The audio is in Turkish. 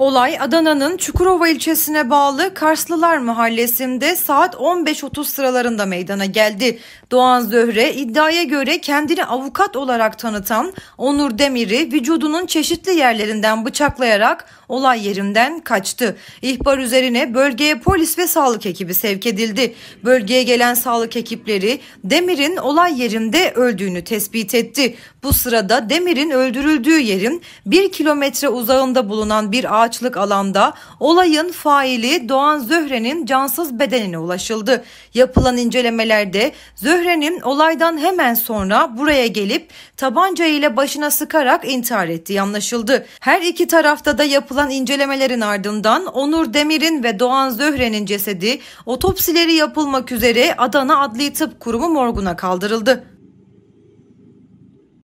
Olay Adana'nın Çukurova ilçesine bağlı Karslılar Mahallesi'nde saat 15.30 sıralarında meydana geldi. Doğan Zöhre iddiaya göre kendini avukat olarak tanıtan Onur Demir'i vücudunun çeşitli yerlerinden bıçaklayarak olay yerinden kaçtı. İhbar üzerine bölgeye polis ve sağlık ekibi sevk edildi. Bölgeye gelen sağlık ekipleri Demir'in olay yerinde öldüğünü tespit etti. Bu sırada Demir'in öldürüldüğü yerin bir kilometre uzağında bulunan bir ağaç araçlık alanda olayın faili Doğan Zöhre'nin cansız bedenine ulaşıldı. Yapılan incelemelerde Zöhre'nin olaydan hemen sonra buraya gelip tabanca ile başına sıkarak intihar ettiği anlaşıldı. Her iki tarafta da yapılan incelemelerin ardından Onur Demir'in ve Doğan Zöhre'nin cesedi otopsileri yapılmak üzere Adana Adli Tıp Kurumu morguna kaldırıldı.